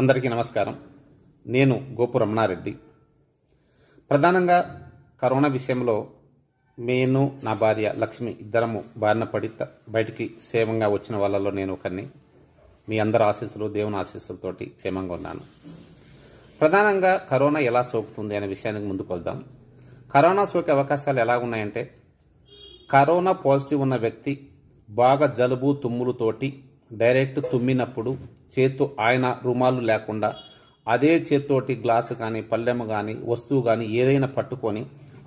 అందరికీ నమస్కారం నేను గోపు రమణారెడ్డి ప్రధానంగా కరోనా విషయంలో నేను నా భార్య లక్ష్మి ఇద్దరము బారిన పడి బయటికి క్షేమంగా వచ్చిన వాళ్ళలో నేను ఒకరిని మీ అందరి ఆశీస్సులు దేవుని ఆశీస్సులతోటి క్షేమంగా ఉన్నాను ప్రధానంగా కరోనా ఎలా సోకుతుంది అనే విషయానికి ముందుకు వద్దాం కరోనా సోకే అవకాశాలు ఎలా ఉన్నాయంటే కరోనా పాజిటివ్ ఉన్న వ్యక్తి బాగా జలుబు తుమ్ములతోటి డైరెక్ట్ తుమ్మినప్పుడు చేత్తో ఆయన రుమాలు లేకుండా అదే చేత్తోటి గ్లాసు కానీ పల్లెము కానీ వస్తువు కానీ ఏదైనా పట్టుకొని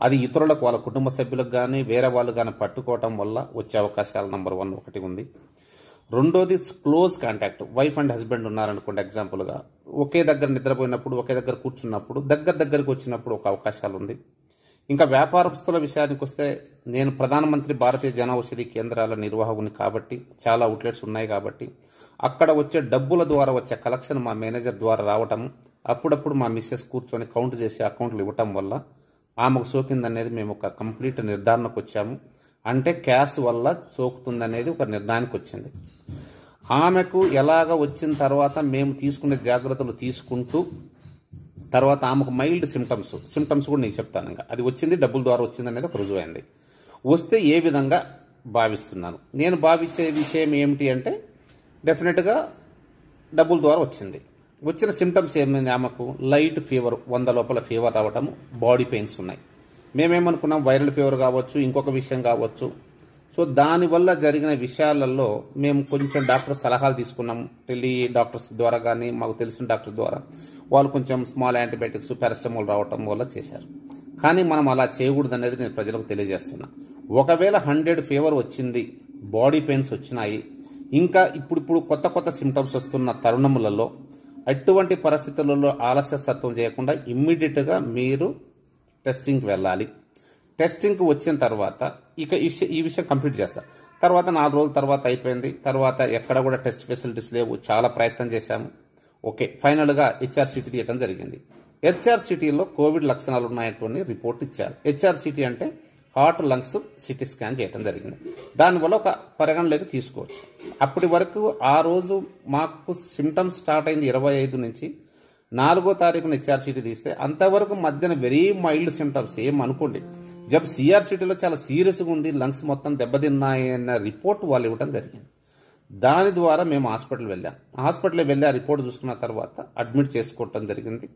అది ఇతరులకు వాళ్ళ కుటుంబ సభ్యులకు కానీ వేరే వాళ్ళు కానీ పట్టుకోవటం వల్ల వచ్చే అవకాశాలు నెంబర్ వన్ ఒకటి ఉంది రెండోది close contact wife and husband ఉన్నారనుకోండి ఎగ్జాంపుల్గా ఒకే దగ్గర నిద్రపోయినప్పుడు ఒకే దగ్గర కూర్చున్నప్పుడు దగ్గర దగ్గరకు వచ్చినప్పుడు ఒక అవకాశాలు ఉంది ఇంకా వ్యాపారస్తుల విషయానికి వస్తే నేను ప్రధానమంత్రి భారతీయ జనౌషధి కేంద్రాల నిర్వాహకుని కాబట్టి చాలా అవుట్లెట్స్ ఉన్నాయి కాబట్టి అక్కడ వచ్చే డబ్బుల ద్వారా వచ్చే కలెక్షన్ మా మేనేజర్ ద్వారా రావటం అప్పుడప్పుడు మా మిస్సెస్ కూర్చొని కౌంట్ చేసి అకౌంట్లు ఇవ్వటం వల్ల ఆమెకు సోకిందనేది మేము ఒక కంప్లీట్ నిర్ధారణకు వచ్చాము అంటే క్యాష్ వల్ల సోకుతుందనేది ఒక నిర్ణయానికి వచ్చింది ఆమెకు ఎలాగ వచ్చిన తర్వాత మేము తీసుకునే జాగ్రత్తలు తీసుకుంటూ తర్వాత ఆమెకు మైల్డ్ సిమ్టమ్స్ సిమ్టమ్స్ కూడా నేను చెప్తాను ఇంకా అది వచ్చింది డబ్బుల ద్వారా వచ్చింది అనేది ఒక రుజువైంది వస్తే ఏ విధంగా భావిస్తున్నాను నేను భావించే విషయం ఏమిటి అంటే డెఫినెట్గా డబ్బుల ద్వారా వచ్చింది వచ్చిన సిమ్టమ్స్ ఏమైంది ఆమెకు లైట్ ఫీవర్ వంద లోపల ఫీవర్ రావటము బాడీ పెయిన్స్ ఉన్నాయి మేమేమనుకున్నాం వైరల్ ఫీవర్ కావచ్చు ఇంకొక విషయం కావచ్చు సో దానివల్ల జరిగిన విషయాలలో మేము కొంచెం డాక్టర్ సలహాలు తీసుకున్నాం టెలి డాక్టర్స్ ద్వారా కానీ మాకు తెలిసిన డాక్టర్ ద్వారా వాళ్ళు కొంచెం స్మాల్ యాంటీబయాటిక్స్ పారాస్టమాల్ రావటం వల్ల చేశారు కానీ మనం అలా చేయకూడదు అనేది నేను ప్రజలకు తెలియజేస్తున్నా ఒకవేళ హండ్రెడ్ ఫీవర్ వచ్చింది బాడీ పెయిన్స్ వచ్చినాయి ఇంకా ఇప్పుడిప్పుడు కొత్త కొత్త సిమ్టమ్స్ వస్తున్న తరుణములలో అటువంటి పరిస్థితులలో ఆలస్య సత్వం చేయకుండా ఇమ్మీడియట్గా మీరు టెస్టింగ్కి వెళ్ళాలి టెస్టింగ్కి వచ్చిన తర్వాత ఇక ఈ విషయం కంప్లీట్ చేస్తారు తర్వాత నాలుగు రోజుల తర్వాత అయిపోయింది తర్వాత ఎక్కడ కూడా టెస్ట్ ఫెసిలిటీస్ లేవు చాలా ప్రయత్నం చేశాము ఓకే ఫైనల్గా హెచ్ఆర్సిటీ తీయటం జరిగింది హెచ్ఆర్సిటీలో కోవిడ్ లక్షణాలు ఉన్నాయటువంటి రిపోర్ట్ ఇచ్చారు హెచ్ఆర్సిటీ అంటే హార్ట్ లంగ్స్ సిటీ స్కాన్ చేయటం జరిగింది దానివల్ల ఒక పరిగణలోకి తీసుకోవచ్చు అప్పటి వరకు ఆ రోజు మాకు సిమ్టమ్స్ స్టార్ట్ అయింది ఇరవై ఐదు నుంచి నాలుగో తారీఖున సిటీ తీస్తే అంతవరకు మధ్యన వెరీ మైల్డ్ సిమ్టమ్స్ ఏం అనుకోండి జబ్ సిఆర్సిటీలో చాలా సీరియస్గా ఉంది లంగ్స్ మొత్తం దెబ్బతిన్నాయన్న రిపోర్ట్ వాళ్ళు ఇవ్వడం జరిగింది దాని ద్వారా మేము హాస్పిటల్ వెళ్ళాం హాస్పిటల్ వెళ్ళి ఆ రిపోర్ట్ చూసుకున్న తర్వాత అడ్మిట్ చేసుకోవటం జరిగింది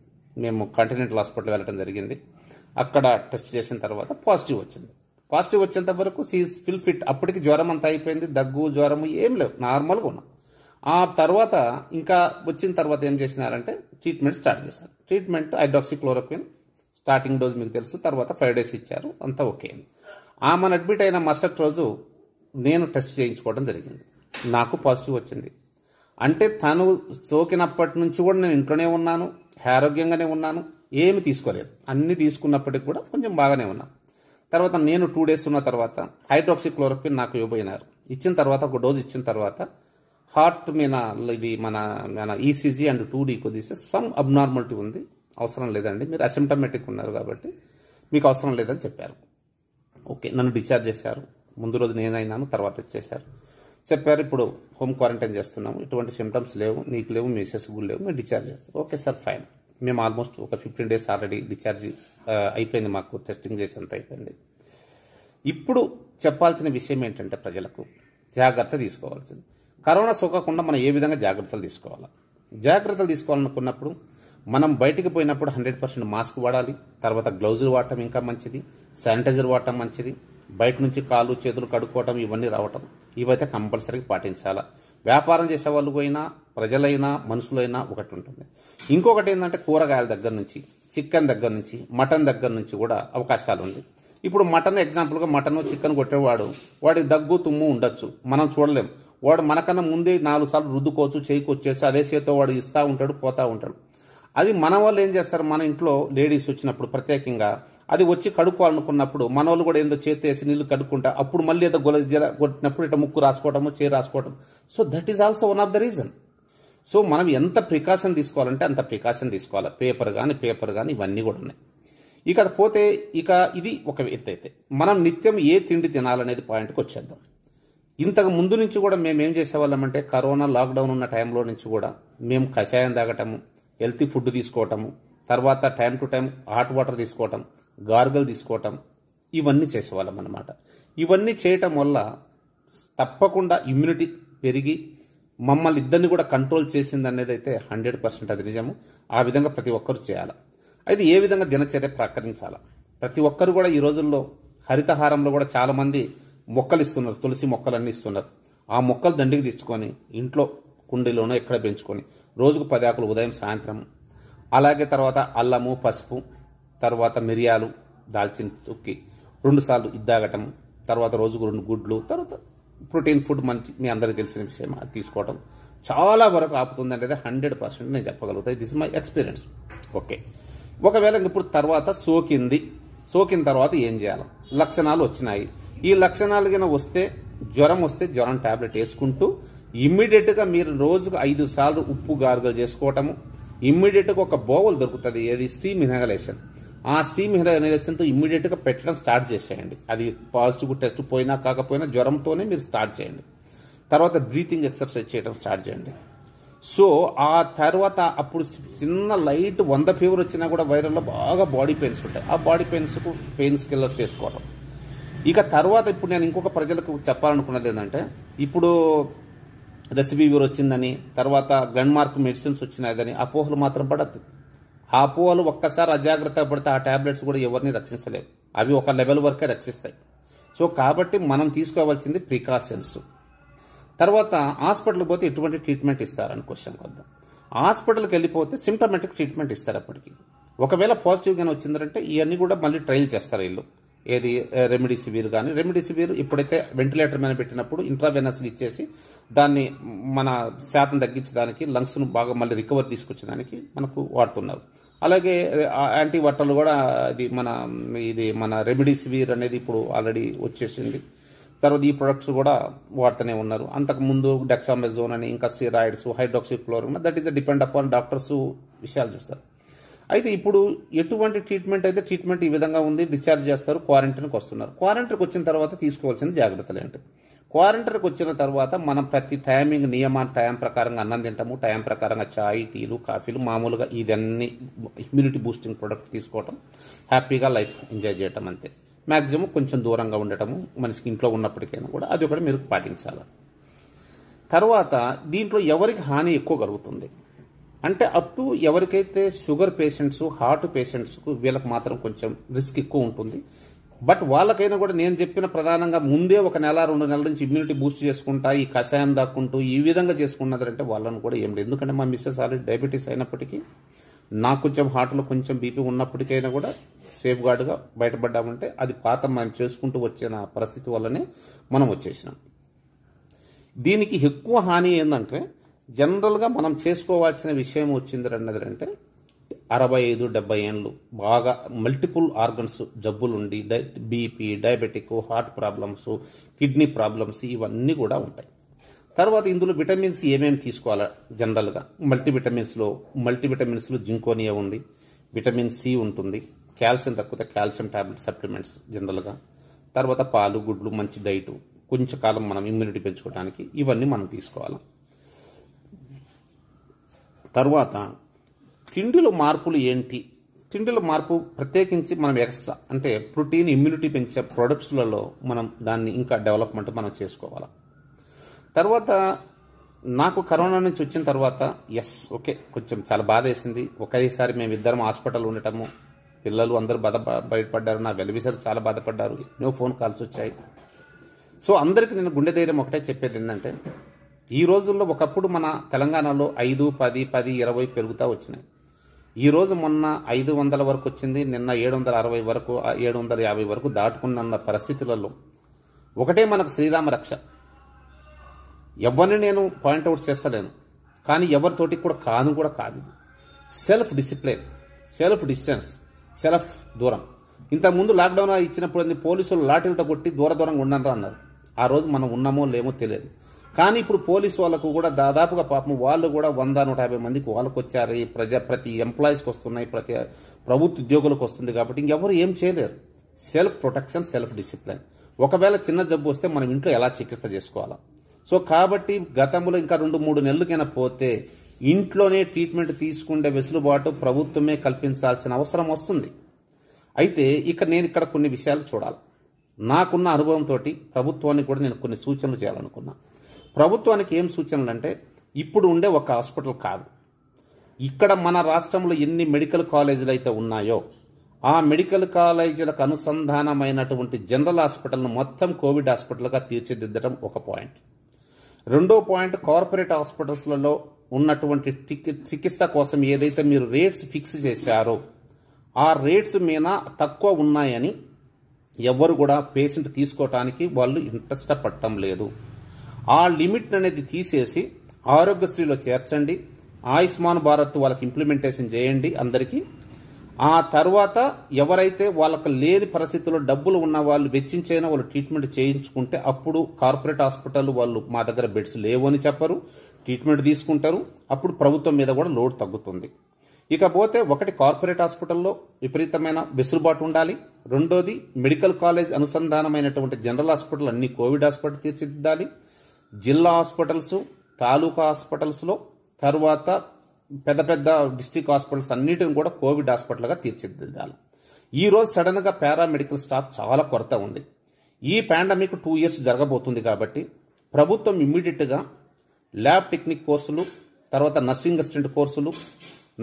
మేము కాంటినెంటల్ హాస్పిటల్ వెళ్ళడం జరిగింది అక్కడ టెస్ట్ చేసిన తర్వాత పాజిటివ్ వచ్చింది పాజిటివ్ వచ్చేంత వరకు సీజ్ ఫిల్ ఫిట్ అప్పటికి జ్వరం అంతా అయిపోయింది దగ్గు జ్వరము ఏం లేవు నార్మల్గా ఉన్నాం ఆ తర్వాత ఇంకా వచ్చిన తర్వాత ఏం చేసినారంటే ట్రీట్మెంట్ స్టార్ట్ చేశారు ట్రీట్మెంట్ హైడ్రాక్సిక్లోరోక్విన్ స్టార్టింగ్ డోస్ మీకు తెలుసు తర్వాత ఫైవ్ డేస్ ఇచ్చారు అంతా ఓకే ఆమెను అడ్మిట్ అయిన మరుసటి రోజు నేను టెస్ట్ చేయించుకోవడం జరిగింది నాకు పాజిటివ్ వచ్చింది అంటే తను సోకినప్పటి నుంచి కూడా నేను ఇంట్లోనే ఉన్నాను ఆరోగ్యంగానే ఉన్నాను ఏమి తీసుకోలేదు అన్ని తీసుకున్నప్పటికి కూడా కొంచెం బాగానే ఉన్నాను తర్వాత నేను టూ డేస్ ఉన్న తర్వాత హైడ్రాక్సిక్లోరోపిన్ నాకు ఇవ్వబోయినారు ఇచ్చిన తర్వాత ఒక డోజ్ ఇచ్చిన తర్వాత హార్ట్ మీద ఇది మన మన ఈసీజీ అండ్ టూ డీ కొద్దిస్తే సమ్ అబ్నార్మాలిటీ ఉంది అవసరం లేదండి మీరు అసిమ్టమెటిక్ ఉన్నారు కాబట్టి మీకు అవసరం లేదని చెప్పారు ఓకే నన్ను డిశ్చార్జ్ చేశారు ముందు రోజు నేనైనాను తర్వాత ఇచ్చేశారు చెప్పారు ఇప్పుడు హోమ్ క్వారంటైన్ చేస్తున్నాము ఇటువంటి సిమ్టమ్స్ లేవు నీకు లేవు మిసెస్ కూడా లేవు మేము డిశ్చార్జ్ చేస్తాం ఓకే సార్ ఫైన్ మేము ఆల్మోస్ట్ ఒక ఫిఫ్టీన్ డేస్ ఆల్రెడీ డిశ్చార్జ్ అయిపోయింది మాకు టెస్టింగ్ చేసేంత అయిపోయింది ఇప్పుడు చెప్పాల్సిన విషయం ఏంటంటే ప్రజలకు జాగ్రత్త తీసుకోవాల్సింది కరోనా సోకకుండా మనం ఏ విధంగా జాగ్రత్తలు తీసుకోవాలి జాగ్రత్తలు తీసుకోవాలనుకున్నప్పుడు మనం బయటికి పోయినప్పుడు హండ్రెడ్ పర్సెంట్ మాస్క్ వాడాలి తర్వాత గ్లౌజులు వాడటం ఇంకా మంచిది శానిటైజర్ వాడటం మంచిది బయట నుంచి కాళ్ళు చేతులు కడుక్కోవటం ఇవన్నీ రావటం ఇవైతే కంపల్సరీగా పాటించాలా వ్యాపారం చేసే వాళ్ళు అయినా ప్రజలైనా మనుషులైనా ఒకటి ఉంటుంది ఇంకొకటి ఏంటంటే కూరగాయల దగ్గర నుంచి చికెన్ దగ్గర నుంచి మటన్ దగ్గర నుంచి కూడా అవకాశాలు ఉంది ఇప్పుడు మటన్ ఎగ్జాంపుల్గా మటన్ చికెన్ కొట్టేవాడు వాడి దగ్గు తుమ్ము ఉండొచ్చు మనం చూడలేం వాడు మనకన్నా ముందే నాలుగు సార్లు రుద్దుకోవచ్చు చేయికొచ్చేసి అదే చేతితో వాడు ఇస్తూ ఉంటాడు పోతూ ఉంటాడు అది మన వాళ్ళు ఏం చేస్తారు మన ఇంట్లో లేడీస్ వచ్చినప్పుడు ప్రత్యేకంగా అది వచ్చి కడుక్కోవాలనుకున్నప్పుడు వాళ్ళు కూడా ఏందో చేతేసి నీళ్ళు కడుక్కుంటా అప్పుడు మళ్ళీ ఏదో గొల కొట్టినప్పుడు ఇట్లా ముక్కు రాసుకోవటము చేయి రాసుకోవటం so that is also one of the reason so మనం ఎంత ప్రికాషన్ తీసుకోవాలంటే అంత ప్రికాషన్ తీసుకోవాలి పేపర్ కానీ పేపర్ కానీ ఇవన్నీ కూడా ఉన్నాయి ఇక పోతే ఇక ఇది ఒక ఎత్తు అయితే మనం నిత్యం ఏ తిండి తినాలనేది పాయింట్కి వచ్చేద్దాం ఇంతకు ముందు నుంచి కూడా మేము ఏం చేసేవాళ్ళం అంటే కరోనా లాక్డౌన్ ఉన్న టైంలో నుంచి కూడా మేము కషాయం తాగటము హెల్తీ ఫుడ్ తీసుకోవటము తర్వాత time to time hot water తీసుకోవటం గార్గల్ తీసుకోవటం ఇవన్నీ చేసేవాళ్ళం అనమాట ఇవన్నీ చేయటం వల్ల తప్పకుండా ఇమ్యూనిటీ పెరిగి మమ్మల్ని ఇద్దరిని కూడా కంట్రోల్ చేసింది అనేది అయితే హండ్రెడ్ పర్సెంట్ అది నిజము ఆ విధంగా ప్రతి ఒక్కరు చేయాలి అయితే ఏ విధంగా దినచర్య ప్రకటించాలా ప్రతి ఒక్కరు కూడా ఈ రోజుల్లో హరితహారంలో కూడా చాలామంది మొక్కలు ఇస్తున్నారు తులసి మొక్కలన్నీ ఇస్తున్నారు ఆ మొక్కలు దండికి తెచ్చుకొని ఇంట్లో కుండీలోనో ఎక్కడ పెంచుకొని రోజుకు పది ఆకులు ఉదయం సాయంత్రం అలాగే తర్వాత అల్లము పసుపు తర్వాత మిరియాలు దాల్చిన తొక్కి రెండుసార్లు ఇద్దాగటం తర్వాత రోజుకు రెండు గుడ్లు తర్వాత ప్రోటీన్ ఫుడ్ మంచి మీ అందరికీ తెలిసిన విషయం అది తీసుకోవటం చాలా వరకు ఆపుతుంది అనేది హండ్రెడ్ పర్సెంట్ నేను చెప్పగలుగుతాయి దిస్ మై ఎక్స్పీరియన్స్ ఓకే ఒకవేళ ఇప్పుడు తర్వాత సోకింది సోకిన తర్వాత ఏం చేయాలి లక్షణాలు వచ్చినాయి ఈ లక్షణాలు కింద వస్తే జ్వరం వస్తే జ్వరం ట్యాబ్లెట్ వేసుకుంటూ ఇమ్మీడియట్గా మీరు రోజుకు ఐదు సార్లు ఉప్పు గారుగా చేసుకోవటము ఇమ్మీడియట్గా ఒక బోవల్ దొరుకుతుంది ఏది స్టీమ్ ఇన్హగలేషన్ ఆ స్టీమ్ ఇన్హేలర్స్తో ఇమ్మీడియట్గా పెట్టడం స్టార్ట్ చేసేయండి అది పాజిటివ్ టెస్ట్ పోయినా కాకపోయినా జ్వరంతోనే మీరు స్టార్ట్ చేయండి తర్వాత బ్రీతింగ్ ఎక్సర్సైజ్ చేయడం స్టార్ట్ చేయండి సో ఆ తర్వాత అప్పుడు చిన్న లైట్ వంద ఫీవర్ వచ్చినా కూడా వైరల్లో బాగా బాడీ పెయిన్స్ ఉంటాయి ఆ బాడీ పెయిన్స్కు పెయిన్స్ కిల్లర్స్ చేసుకోవడం ఇక తర్వాత ఇప్పుడు నేను ఇంకొక ప్రజలకు చెప్పాలనుకున్నది ఏంటంటే ఇప్పుడు రెసిపీవర్ వచ్చిందని తర్వాత గన్ మార్క్ మెడిసిన్స్ వచ్చినాయని అపోహలు మాత్రం పడద్దు ఆ అపోహలు ఒక్కసారి అజాగ్రత్త పడితే ఆ ట్యాబ్లెట్స్ కూడా ఎవరిని రక్షించలేవు అవి ఒక లెవెల్ వరకే రక్షిస్తాయి సో కాబట్టి మనం తీసుకోవాల్సింది ప్రికాషన్స్ తర్వాత హాస్పిటల్కి పోతే ఎటువంటి ట్రీట్మెంట్ ఇస్తారని క్వశ్చన్ వద్దాం హాస్పిటల్కి వెళ్ళిపోతే సిమ్టమేటిక్ ట్రీట్మెంట్ ఇస్తారు అప్పటికి ఒకవేళ పాజిటివ్గానే వచ్చిందంటే ఇవన్నీ కూడా మళ్ళీ ట్రయల్ చేస్తారు వీళ్ళు ఏది రెమిడిసివిర్ కానీ రెమిడిసివిర్ ఇప్పుడైతే వెంటిలేటర్ మీద పెట్టినప్పుడు ఇంట్రావెనస్గా ఇచ్చేసి దాన్ని మన శాతం తగ్గించడానికి లంగ్స్ను బాగా మళ్ళీ రికవర్ తీసుకొచ్చేదానికి మనకు వాడుతున్నారు అలాగే యాంటీ వాటర్లు కూడా ఇది మన ఇది మన రెమిడిసివిర్ అనేది ఇప్పుడు ఆల్రెడీ వచ్చేసింది తర్వాత ఈ ప్రొడక్ట్స్ కూడా వాడుతూనే ఉన్నారు అంతకుముందు డెక్సామెజోన్ అని ఇంకా steroids hydroxychloroquine that is depend upon doctors విషయాలు చూస్తారు అయితే ఇప్పుడు ఎటువంటి ట్రీట్మెంట్ అయితే ట్రీట్మెంట్ ఈ విధంగా ఉంది డిశ్చార్జ్ చేస్తారు క్వారంటైన్కి వస్తున్నారు క్వారంటైన్కి వచ్చిన తర్వాత తీసుకోవాల్సిన జాగ్రత్తలు ఏంటి క్వారంటైన్కి వచ్చిన తర్వాత మనం ప్రతి టైమింగ్ నియమ టైం ప్రకారంగా అన్నం తింటాము టైం ప్రకారంగా చాయ్ టీలు కాఫీలు మామూలుగా ఇదన్నీ ఇమ్యూనిటీ బూస్టింగ్ ప్రొడక్ట్ తీసుకోవటం హ్యాపీగా లైఫ్ ఎంజాయ్ చేయటం అంతే మ్యాక్సిమం కొంచెం దూరంగా ఉండటము మనిషికి ఇంట్లో ఉన్నప్పటికైనా కూడా అది కూడా మీరు పాటించాలి తర్వాత దీంట్లో ఎవరికి హాని ఎక్కువ కలుగుతుంది అంటే అప్ టు ఎవరికైతే షుగర్ పేషెంట్స్ హార్ట్ పేషెంట్స్కు వీళ్ళకి మాత్రం కొంచెం రిస్క్ ఎక్కువ ఉంటుంది బట్ వాళ్ళకైనా కూడా నేను చెప్పిన ప్రధానంగా ముందే ఒక నెల రెండు నెలల నుంచి ఇమ్యూనిటీ బూస్ట్ చేసుకుంటా ఈ కషాయం దాక్కుంటూ ఈ విధంగా చేసుకున్నదంటే వాళ్ళని కూడా ఏం లేదు ఎందుకంటే మా మిస్సెస్ ఆల్రెడీ డయాబెటీస్ అయినప్పటికీ నాకు కొంచెం హార్ట్లో కొంచెం బీపీ ఉన్నప్పటికైనా కూడా సేఫ్ గార్డ్గా బయటపడ్డామంటే అది పాత మనం చేసుకుంటూ వచ్చిన పరిస్థితి వల్లనే మనం వచ్చేసినాం దీనికి ఎక్కువ హాని ఏంటంటే జనరల్గా మనం చేసుకోవాల్సిన విషయం వచ్చింది అన్నది అంటే అరవై ఐదు డెబ్బై ఏళ్ళు బాగా మల్టిపుల్ ఆర్గన్స్ జబ్బులుండి డై BP diabetic heart problems kidney problems ఇవన్నీ కూడా ఉంటాయి తర్వాత ఇందులో విటమిన్స్ ఏమేమి తీసుకోవాలా జనరల్గా మల్టీవిటమిన్స్లో మల్టీవిటమిన్స్లో జింకోనియా ఉంది విటమిన్ సి ఉంటుంది కాల్షియం తక్కువ కాల్షియం టాబ్లెట్ సప్లిమెంట్స్ జనరల్గా తర్వాత పాలు గుడ్లు మంచి డైటు కొంచెం కాలం మనం ఇమ్యూనిటీ పెంచుకోవడానికి ఇవన్నీ మనం తీసుకోవాలి తర్వాత తిండిలో మార్పులు ఏంటి తిండిలో మార్పు ప్రత్యేకించి మనం ఎక్స్ట్రా అంటే ప్రోటీన్ ఇమ్యూనిటీ పెంచే ప్రొడక్ట్స్లలో మనం దాన్ని ఇంకా డెవలప్మెంట్ మనం చేసుకోవాలి తర్వాత నాకు కరోనా నుంచి వచ్చిన తర్వాత ఎస్ ఓకే కొంచెం చాలా బాధ వేసింది ఒకేసారి మేము ఇద్దరం హాస్పిటల్ ఉండటము పిల్లలు అందరూ బాధ బయటపడ్డారు నా వెలివిసారు చాలా బాధపడ్డారు ఎన్నో ఫోన్ కాల్స్ వచ్చాయి సో అందరికీ నేను గుండె ధైర్యం ఒకటే చెప్పేది ఏంటంటే ఈ రోజుల్లో ఒకప్పుడు మన తెలంగాణలో ఐదు పది పది ఇరవై పెరుగుతూ వచ్చినాయి ఈ రోజు మొన్న ఐదు వందల వరకు వచ్చింది నిన్న ఏడు వందల అరవై వరకు ఏడు వందల యాభై వరకు దాటుకున్న పరిస్థితులలో ఒకటే మనకు శ్రీరామ రక్ష ఎవరిని నేను పాయింట్అవుట్ చేస్తలేను కానీ ఎవరితోటి కూడా కాను కూడా కాదు self discipline self distance self దూరం ఇంతకుముందు లాక్డౌన్ ఇచ్చినప్పుడు పోలీసులు లాఠీలతో కొట్టి దూర దూరంగా ఉండండి అన్నారు ఆ రోజు మనం ఉన్నామో లేమో తెలియదు కానీ ఇప్పుడు పోలీస్ వాళ్ళకు కూడా దాదాపుగా పాపం వాళ్ళు కూడా వంద నూట యాభై మందికి వాళ్ళకు వచ్చారు ఈ ప్రజా ప్రతి ఎంప్లాయీస్కి వస్తున్నాయి ప్రతి ప్రభుత్వ ఉద్యోగులకు వస్తుంది కాబట్టి ఇంకెవరు ఏం చేయలేరు సెల్ఫ్ ప్రొటెక్షన్ సెల్ఫ్ డిసిప్లిన్ ఒకవేళ చిన్న జబ్బు వస్తే మనం ఇంట్లో ఎలా చికిత్స చేసుకోవాలా సో కాబట్టి గతంలో ఇంకా రెండు మూడు నెలలకైనా పోతే ఇంట్లోనే ట్రీట్మెంట్ తీసుకునే వెసులుబాటు ప్రభుత్వమే కల్పించాల్సిన అవసరం వస్తుంది అయితే ఇక నేను ఇక్కడ కొన్ని విషయాలు చూడాలి నాకున్న అనుభవంతో ప్రభుత్వానికి కూడా నేను కొన్ని సూచనలు చేయాలనుకున్నాను ప్రభుత్వానికి ఏం సూచనలు అంటే ఇప్పుడు ఉండే ఒక హాస్పిటల్ కాదు ఇక్కడ మన రాష్ట్రంలో ఎన్ని మెడికల్ కాలేజీలు అయితే ఉన్నాయో ఆ మెడికల్ కాలేజీలకు అనుసంధానమైనటువంటి జనరల్ హాస్పిటల్ను మొత్తం కోవిడ్ హాస్పిటల్గా తీర్చిదిద్దడం ఒక పాయింట్ రెండో పాయింట్ కార్పొరేట్ హాస్పిటల్స్లలో ఉన్నటువంటి చికిత్స కోసం ఏదైతే మీరు రేట్స్ ఫిక్స్ చేశారో ఆ రేట్స్ మీద తక్కువ ఉన్నాయని ఎవ్వరు కూడా పేషెంట్ తీసుకోవటానికి వాళ్ళు ఇంట్రెస్ట్ పట్టడం లేదు ఆ లిమిట్ అనేది తీసేసి ఆరోగ్యశ్రీలో చేర్చండి ఆయుష్మాన్ భారత్ వాళ్ళకి ఇంప్లిమెంటేషన్ చేయండి అందరికీ ఆ తర్వాత ఎవరైతే వాళ్ళకి లేని పరిస్థితుల్లో డబ్బులు ఉన్న వాళ్ళు వెచ్చించైనా వాళ్ళు ట్రీట్మెంట్ చేయించుకుంటే అప్పుడు కార్పొరేట్ హాస్పిటల్ వాళ్ళు మా దగ్గర బెడ్స్ లేవు అని చెప్పరు ట్రీట్మెంట్ తీసుకుంటారు అప్పుడు ప్రభుత్వం మీద కూడా లోడ్ తగ్గుతుంది ఇకపోతే ఒకటి కార్పొరేట్ హాస్పిటల్లో విపరీతమైన వెసులుబాటు ఉండాలి రెండోది మెడికల్ కాలేజ్ అనుసంధానమైనటువంటి జనరల్ హాస్పిటల్ అన్ని కోవిడ్ హాస్పిటల్ తీర్చిదిద్దాలి జిల్లా హాస్పిటల్స్ తాలూకా హాస్పిటల్స్లో తర్వాత పెద్ద పెద్ద డిస్టిక్ హాస్పిటల్స్ అన్నిటిని కూడా కోవిడ్ హాస్పిటల్గా తీర్చిదిద్దాలి ఈరోజు సడన్గా పారామెడికల్ స్టాఫ్ చాలా కొరత ఉంది ఈ పాండమిక్ టూ ఇయర్స్ జరగబోతుంది కాబట్టి ప్రభుత్వం ఇమ్మీడియట్గా ల్యాబ్ టెక్నిక్ కోర్సులు తర్వాత నర్సింగ్ అసిస్టెంట్ కోర్సులు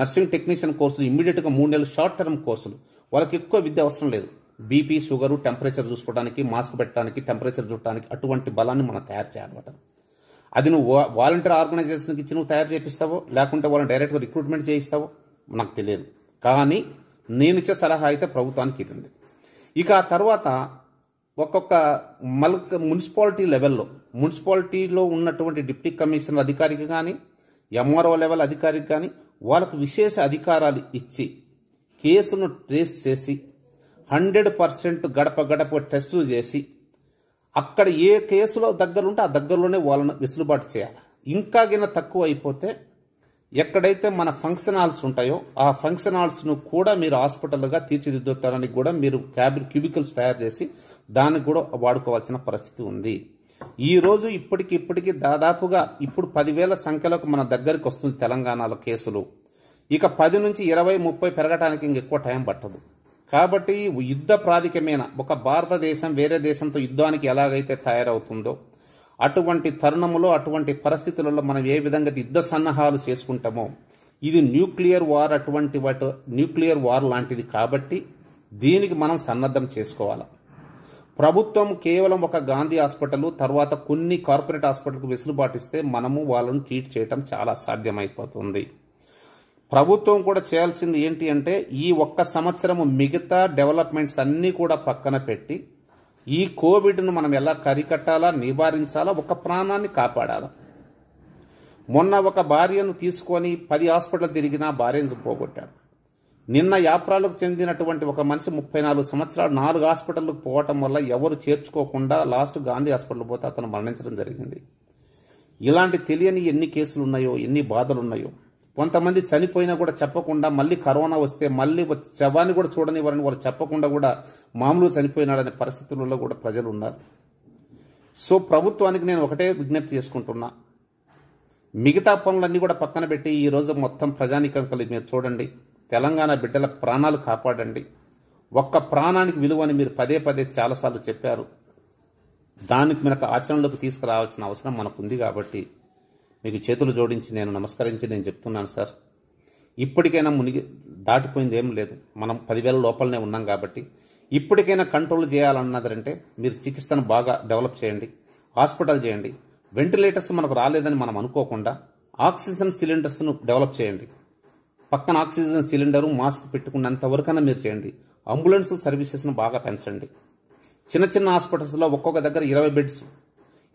నర్సింగ్ టెక్నీషియన్ కోర్సులు ఇమ్మీడియట్గా మూడు నెలలు షార్ట్ టర్మ్ కోర్సులు వాళ్ళకి ఎక్కువ విద్య అవసరం లేదు బీపీ షుగరు టెంపరేచర్ చూసుకోవడానికి మాస్క్ పెట్టడానికి టెంపరేచర్ చూడటానికి అటువంటి బలాన్ని మనం తయారు చేయాలన్నమాట అది నువ్వు వాలంటీర్ ఆర్గనైజేషన్కి ఇచ్చి నువ్వు తయారు చేపిస్తావో లేకుంటే వాళ్ళని డైరెక్ట్గా రిక్రూట్మెంట్ చేయిస్తావో నాకు తెలియదు కానీ నేను ఇచ్చే సలహా అయితే ప్రభుత్వానికి ఇది ఉంది ఇక ఆ తర్వాత ఒక్కొక్క మల్ మున్సిపాలిటీ లెవెల్లో మున్సిపాలిటీలో ఉన్నటువంటి డిప్టీ కమిషనర్ అధికారికి కానీ ఎంఆర్ఓ లెవెల్ అధికారికి కానీ వాళ్ళకు విశేష అధికారాలు ఇచ్చి కేసును ట్రేస్ చేసి హండ్రెడ్ పర్సెంట్ గడప గడప టెస్టులు చేసి అక్కడ ఏ కేసులో దగ్గరుంటే ఆ దగ్గరలోనే వాళ్ళను వెసులుబాటు చేయాలి ఇంకా గిన తక్కువ అయిపోతే ఎక్కడైతే మన ఫంక్షన్ హాల్స్ ఉంటాయో ఆ ఫంక్షన్ హాల్స్ను కూడా మీరు హాస్పిటల్గా తీర్చిదిద్దుతారని కూడా మీరు క్యాబిన్ క్యూబికల్స్ తయారు చేసి దాన్ని కూడా వాడుకోవాల్సిన పరిస్థితి ఉంది ఈ రోజు ఇప్పటికి ఇప్పటికి దాదాపుగా ఇప్పుడు పదివేల సంఖ్యలకు మన దగ్గరికి వస్తుంది తెలంగాణలో కేసులు ఇక పది నుంచి ఇరవై ముప్పై పెరగడానికి ఇంకెక్కువ టైం పట్టదు కాబట్టి యుద్ధ ప్రాధికమైన ఒక భారతదేశం వేరే దేశంతో యుద్ధానికి ఎలాగైతే తయారవుతుందో అటువంటి తరుణములో అటువంటి పరిస్థితులలో మనం ఏ విధంగా యుద్ధ సన్నాహాలు చేసుకుంటామో ఇది న్యూక్లియర్ వార్ అటువంటి వాటి న్యూక్లియర్ వార్ లాంటిది కాబట్టి దీనికి మనం సన్నద్ధం చేసుకోవాలి ప్రభుత్వం కేవలం ఒక గాంధీ హాస్పిటల్ తర్వాత కొన్ని కార్పొరేట్ హాస్పిటల్కు వెసులుబాటిస్తే మనము వాళ్ళను ట్రీట్ చేయటం చాలా సాధ్యమైపోతుంది ప్రభుత్వం కూడా చేయాల్సింది ఏంటి అంటే ఈ ఒక్క సంవత్సరము మిగతా డెవలప్మెంట్స్ అన్నీ కూడా పక్కన పెట్టి ఈ కోవిడ్ను మనం ఎలా కరికట్టాలా నివారించాలా ఒక ప్రాణాన్ని కాపాడాలా మొన్న ఒక భార్యను తీసుకొని పది హాస్పిటల్ తిరిగినా భార్యను పోగొట్టాడు నిన్న యాప్రాలకు చెందినటువంటి ఒక మనిషి ముప్పై నాలుగు సంవత్సరాలు నాలుగు హాస్పిటల్కి పోవటం వల్ల ఎవరు చేర్చుకోకుండా లాస్ట్ గాంధీ హాస్పిటల్ పోతే అతను మరణించడం జరిగింది ఇలాంటి తెలియని ఎన్ని కేసులు ఉన్నాయో ఎన్ని బాధలు ఉన్నాయో కొంతమంది చనిపోయినా కూడా చెప్పకుండా మళ్ళీ కరోనా వస్తే మళ్ళీ శవాన్ని కూడా వారిని వాళ్ళు చెప్పకుండా కూడా మామూలు చనిపోయినాడనే పరిస్థితులలో కూడా ప్రజలు ఉన్నారు సో ప్రభుత్వానికి నేను ఒకటే విజ్ఞప్తి చేసుకుంటున్నా మిగతా పనులన్నీ కూడా పక్కన పెట్టి ఈరోజు మొత్తం కలిగి మీరు చూడండి తెలంగాణ బిడ్డల ప్రాణాలు కాపాడండి ఒక్క ప్రాణానికి విలువ అని మీరు పదే పదే చాలాసార్లు చెప్పారు దానికి మనకు ఆచరణలోకి తీసుకురావాల్సిన అవసరం మనకుంది కాబట్టి మీకు చేతులు జోడించి నేను నమస్కరించి నేను చెప్తున్నాను సార్ ఇప్పటికైనా మునిగి దాటిపోయింది ఏం లేదు మనం పదివేల లోపలనే ఉన్నాం కాబట్టి ఇప్పటికైనా కంట్రోల్ చేయాలన్నదంటే మీరు చికిత్సను బాగా డెవలప్ చేయండి హాస్పిటల్ చేయండి వెంటిలేటర్స్ మనకు రాలేదని మనం అనుకోకుండా ఆక్సిజన్ సిలిండర్స్ను డెవలప్ చేయండి పక్కన ఆక్సిజన్ సిలిండరు మాస్క్ పెట్టుకున్నంత వరకైనా మీరు చేయండి అంబులెన్స్ సర్వీసెస్ను బాగా పెంచండి చిన్న చిన్న హాస్పిటల్స్లో ఒక్కొక్క దగ్గర ఇరవై బెడ్స్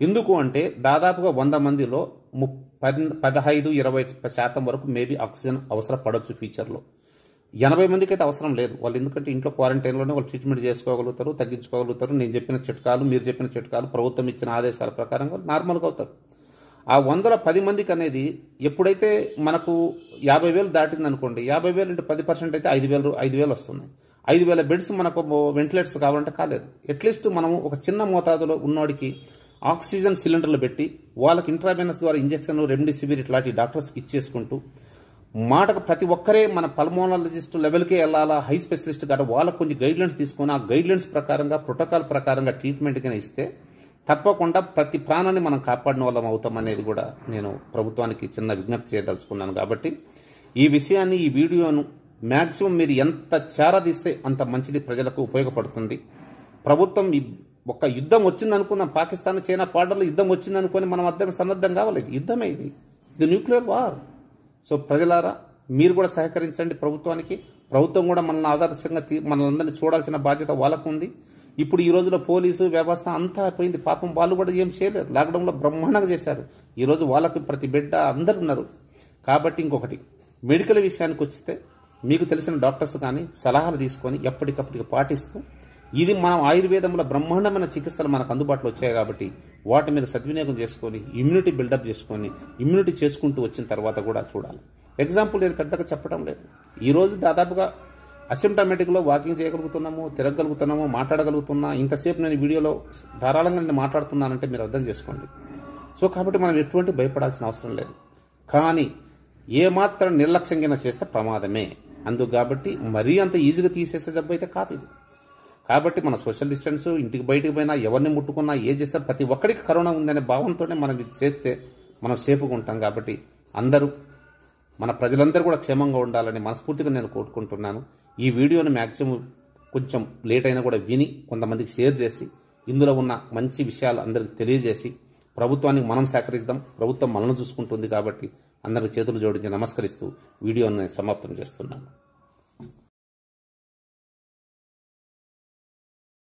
ఎందుకు అంటే దాదాపుగా వంద మందిలో పది పదహైదు ఇరవై శాతం వరకు మేబీ ఆక్సిజన్ అవసరం పడవచ్చు ఫ్యూచర్లో ఎనభై మందికి అయితే అవసరం లేదు వాళ్ళు ఎందుకంటే ఇంట్లో క్వారంటైన్లోనే వాళ్ళు ట్రీట్మెంట్ చేసుకోగలుగుతారు తగ్గించుకోగలుగుతారు నేను చెప్పిన చిట్కాలు మీరు చెప్పిన చిట్కాలు ప్రభుత్వం ఇచ్చిన ఆదేశాల ప్రకారంగా నార్మల్గా అవుతారు ఆ వందల పది మందికి అనేది ఎప్పుడైతే మనకు యాభై వేలు దాటింది అనుకోండి యాభై వేలు అంటే పది పర్సెంట్ అయితే ఐదు వేలు ఐదు వేలు వస్తున్నాయి ఐదు వేల బెడ్స్ మనకు వెంటిలేటర్స్ కావాలంటే కాలేదు అట్లీస్ట్ మనం ఒక చిన్న మోతాదులో ఉన్నోడికి ఆక్సిజన్ సిలిండర్లు పెట్టి వాళ్ళకి ఇంట్రావెనస్ ద్వారా ఇంజక్షన్లు రెమ్డెసివిర్ ఇట్లాంటి డాక్టర్స్కి ఇచ్చేసుకుంటూ మాటకు ప్రతి ఒక్కరే మన పల్మోనాలజిస్ట్ లెవెల్కే వెళ్ళాలా హై స్పెషలిస్ట్ కాబట్టి వాళ్ళకు కొంచెం గైడ్లైన్స్ తీసుకొని ఆ గైడ్లైన్స్ ప్రకారంగా ప్రోటోకాల్ ప్రకారంగా ట్రీట్మెంట్ కానీ ఇస్తే తప్పకుండా ప్రతి ప్రాణాన్ని మనం కాపాడిన వాళ్ళం అవుతాం అనేది కూడా నేను ప్రభుత్వానికి చిన్న విజ్ఞప్తి చేయదలుచుకున్నాను కాబట్టి ఈ విషయాన్ని ఈ వీడియోను మ్యాక్సిమం మీరు ఎంత చేరదీస్తే అంత మంచిది ప్రజలకు ఉపయోగపడుతుంది ప్రభుత్వం ఒక్క యుద్ధం వచ్చిందనుకున్నాం పాకిస్తాన్ చైనా బార్డర్లో యుద్ధం అనుకుని మనం అర్థం సన్నద్ధం కావాలి యుద్ధమే ఇది ఇది న్యూక్లియర్ వార్ సో ప్రజలారా మీరు కూడా సహకరించండి ప్రభుత్వానికి ప్రభుత్వం కూడా మనల్ని ఆదర్శంగా మనందరినీ చూడాల్సిన బాధ్యత వాళ్ళకు ఉంది ఇప్పుడు ఈ రోజులో పోలీసు వ్యవస్థ అంతా అయిపోయింది పాపం వాళ్ళు కూడా ఏం చేయలేరు లాక్డౌన్లో బ్రహ్మాండంగా చేశారు ఈరోజు వాళ్ళకు ప్రతి బిడ్డ అందరు ఉన్నారు కాబట్టి ఇంకొకటి మెడికల్ విషయానికి వస్తే మీకు తెలిసిన డాక్టర్స్ కానీ సలహాలు తీసుకొని ఎప్పటికప్పటికి పాటిస్తూ ఇది మనం ఆయుర్వేదంలో బ్రహ్మాండమైన చికిత్సలు మనకు అందుబాటులో వచ్చాయి కాబట్టి వాటి మీద సద్వినియోగం చేసుకొని ఇమ్యూనిటీ బిల్డప్ చేసుకొని ఇమ్యూనిటీ చేసుకుంటూ వచ్చిన తర్వాత కూడా చూడాలి ఎగ్జాంపుల్ నేను పెద్దగా చెప్పడం లేదు ఈరోజు దాదాపుగా అసిమ్టమేటిక్లో వాకింగ్ చేయగలుగుతున్నాము తిరగగలుగుతున్నాము మాట్లాడగలుగుతున్నా ఇంతసేపు నేను వీడియోలో ధారాళంగా నేను మాట్లాడుతున్నానంటే మీరు అర్థం చేసుకోండి సో కాబట్టి మనం ఎటువంటి భయపడాల్సిన అవసరం లేదు కానీ ఏమాత్రం నిర్లక్ష్యంగా చేస్తే ప్రమాదమే అందుకు కాబట్టి మరీ అంత ఈజీగా తీసేసే జబ్బు అయితే కాదు ఇది కాబట్టి మన సోషల్ డిస్టెన్స్ ఇంటికి బయటికి పోయినా ఎవరిని ముట్టుకున్నా ఏ చేస్తారు ప్రతి ఒక్కరికి కరోనా ఉందనే భావంతోనే మనం ఇది చేస్తే మనం సేఫ్గా ఉంటాం కాబట్టి అందరూ మన ప్రజలందరూ కూడా క్షేమంగా ఉండాలని మనస్ఫూర్తిగా నేను కోరుకుంటున్నాను ఈ వీడియోని మ్యాక్సిమం కొంచెం లేట్ అయినా కూడా విని కొంతమందికి షేర్ చేసి ఇందులో ఉన్న మంచి విషయాలు అందరికి తెలియజేసి ప్రభుత్వానికి మనం సహకరిద్దాం ప్రభుత్వం మనల్ని చూసుకుంటుంది కాబట్టి అందరికి చేతులు జోడించి నమస్కరిస్తూ వీడియోని సమాప్తం చేస్తున్నాను